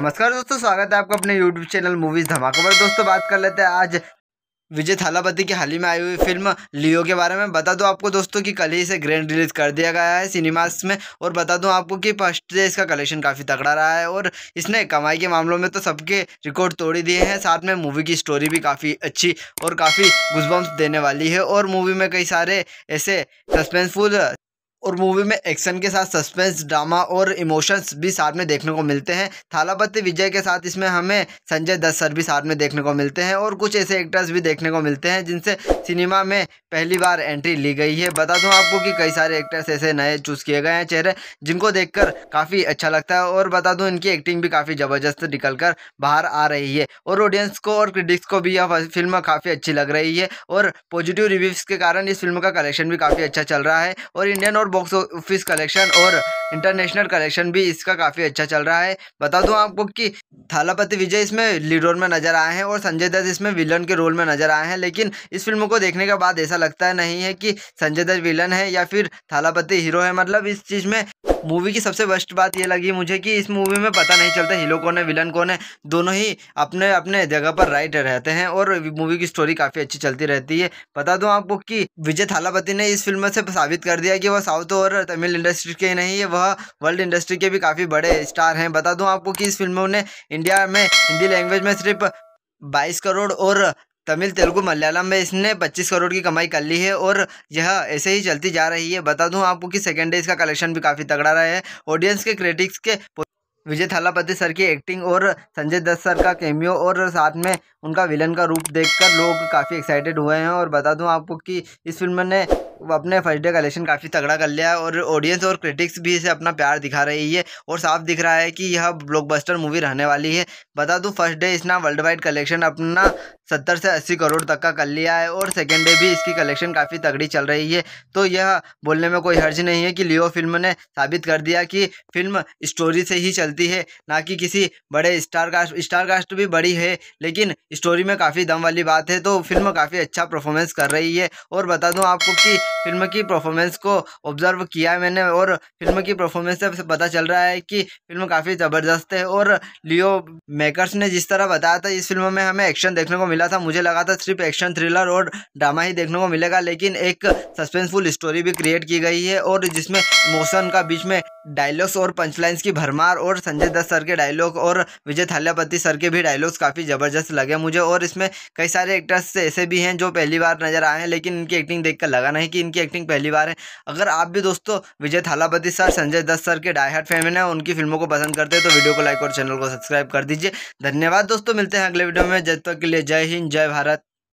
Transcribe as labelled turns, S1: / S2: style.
S1: नमस्कार दोस्तों स्वागत है आपका अपने यूट्यूब चैनल मूवीज़ धमाका पर दोस्तों बात कर लेते हैं आज विजय थालापति की हाल ही में आई हुई फिल्म लियो के बारे में बता दूं आपको दोस्तों कि कल ही इसे ग्रैंड रिलीज कर दिया गया है सिनेमास में और बता दूं आपको कि फर्स्ट डे इसका कलेक्शन काफ़ी तगड़ा रहा है और इसने कमाई के मामलों में तो सबके रिकॉर्ड तोड़ ही दिए हैं साथ में मूवी की स्टोरी भी काफ़ी अच्छी और काफ़ी गुजबम्स देने वाली है और मूवी में कई सारे ऐसे सस्पेंसफुल और मूवी में एक्शन के साथ सस्पेंस ड्रामा और इमोशंस भी साथ में देखने को मिलते हैं थालापति विजय के साथ इसमें हमें संजय दत्त सर भी साथ में देखने को मिलते हैं और कुछ ऐसे एक्टर्स भी देखने को मिलते हैं जिनसे सिनेमा में पहली बार एंट्री ली गई है बता दूं आपको कि कई सारे एक्टर्स ऐसे नए चूज़ किए गए हैं चेहरे जिनको देख काफ़ी अच्छा लगता है और बता दूँ इनकी एक्टिंग भी काफ़ी ज़बरदस्त निकल कर बाहर आ रही है और ऑडियंस को और क्रिटिक्स को भी यह फिल्म काफ़ी अच्छी लग रही है और पॉजिटिव रिव्यूज़ के कारण इस फिल्म का कलेक्शन भी काफ़ी अच्छा चल रहा है और इंडियन और बॉक्स ऑफिस कलेक्शन और इंटरनेशनल कलेक्शन भी इसका काफ़ी अच्छा चल रहा है बता दूं आपको कि थालापति विजय इसमें लीड रोल में नज़र आए हैं और संजय दत्त इसमें विलन के रोल में नज़र आए हैं लेकिन इस फिल्म को देखने के बाद ऐसा लगता है नहीं है कि संजय दत्त विलन है या फिर थालापति हीरो है मतलब इस चीज़ में मूवी की सबसे बेस्ट बात यह लगी मुझे कि इस मूवी में पता नहीं चलता हीरो कौन है विलन कौन है दोनों ही अपने अपने जगह पर राइट रहते हैं और मूवी की स्टोरी काफ़ी अच्छी चलती रहती है बता दूं आपको कि विजय थालापति ने इस फिल्म से साबित कर दिया कि वह साउथ और तमिल इंडस्ट्री के नहीं है वह वह वर्ल्ड इंडस्ट्री के भी काफ़ी बड़े स्टार हैं बता दूं आपको कि इस फिल्म में उन्हें इंडिया में हिंदी लैंग्वेज में सिर्फ बाईस करोड़ और तमिल तेलुगू मलयालम में इसने 25 करोड़ की कमाई कर ली है और यह ऐसे ही चलती जा रही है बता दूं आपको कि सेकेंड डे इसका कलेक्शन भी काफ़ी तगड़ा रहा है ऑडियंस के क्रिटिक्स के विजय थालापति सर की एक्टिंग और संजय दत्त सर का कैमियो और साथ में उनका विलन का रूप देखकर लोग काफ़ी एक्साइटेड हुए हैं और बता दूं आपको कि इस फिल्म ने अपने फर्स्ट डे कलेक्शन काफ़ी तगड़ा कर लिया है और ऑडियंस और क्रिटिक्स भी इसे अपना प्यार दिखा रही है और साफ दिख रहा है कि यह ब्लॉकबस्टर मूवी रहने वाली है बता दूँ फर्स्ट डे इसने वर्ल्ड वाइड कलेक्शन अपना सत्तर से अस्सी करोड़ तक का कर लिया है और सेकेंड डे भी इसकी कलेक्शन काफ़ी तगड़ी चल रही है तो यह बोलने में कोई हर्ज नहीं है कि लियो फिल्म ने साबित कर दिया कि फिल्म स्टोरी से ही चलती है ना कि किसी बड़े स्टार कास्ट स्टार कास्ट भी बड़ी है लेकिन स्टोरी में काफ़ी दम वाली बात है तो फिल्म काफ़ी अच्छा परफॉर्मेंस कर रही है और बता दूँ आपको कि फिल्म की परफॉर्मेंस को ऑब्ज़र्व किया है मैंने और फिल्म की परफॉर्मेंस से पता चल रहा है कि फिल्म काफ़ी ज़बरदस्त है और लियो मेकर्स ने जिस तरह बताया था इस फिल्म में हमें एक्शन देखने को मिला था मुझे लगा था सिर्फ एक्शन थ्रिलर और ड्रामा ही देखने को मिलेगा लेकिन एक सस्पेंसफुल स्टोरी भी क्रिएट की गई है और जिसमें इमोशन का बीच में डायलॉग्स और पंचलाइंस की भरमार और संजय दत्त सर के डायलॉग और विजय थाल्यापति सर के भी डायलॉग्स काफ़ी ज़बरदस्त लगे मुझे और इसमें कई सारे एक्टर्स ऐसे भी हैं जो पहली बार नज़र आए हैं लेकिन इनकी एक्टिंग देखकर लगा नहीं कि इनकी एक्टिंग पहली बार है अगर आप भी दोस्तों विजय थालापति सर संजय दत्त सर के डायहार्ट फैमिन है उनकी फिल्मों को पसंद करते हैं तो वीडियो को लाइक और चैनल को सब्सक्राइब कर दीजिए धन्यवाद दोस्तों मिलते हैं अगले वीडियो में जब तक के लिए जय हिंद जय भारत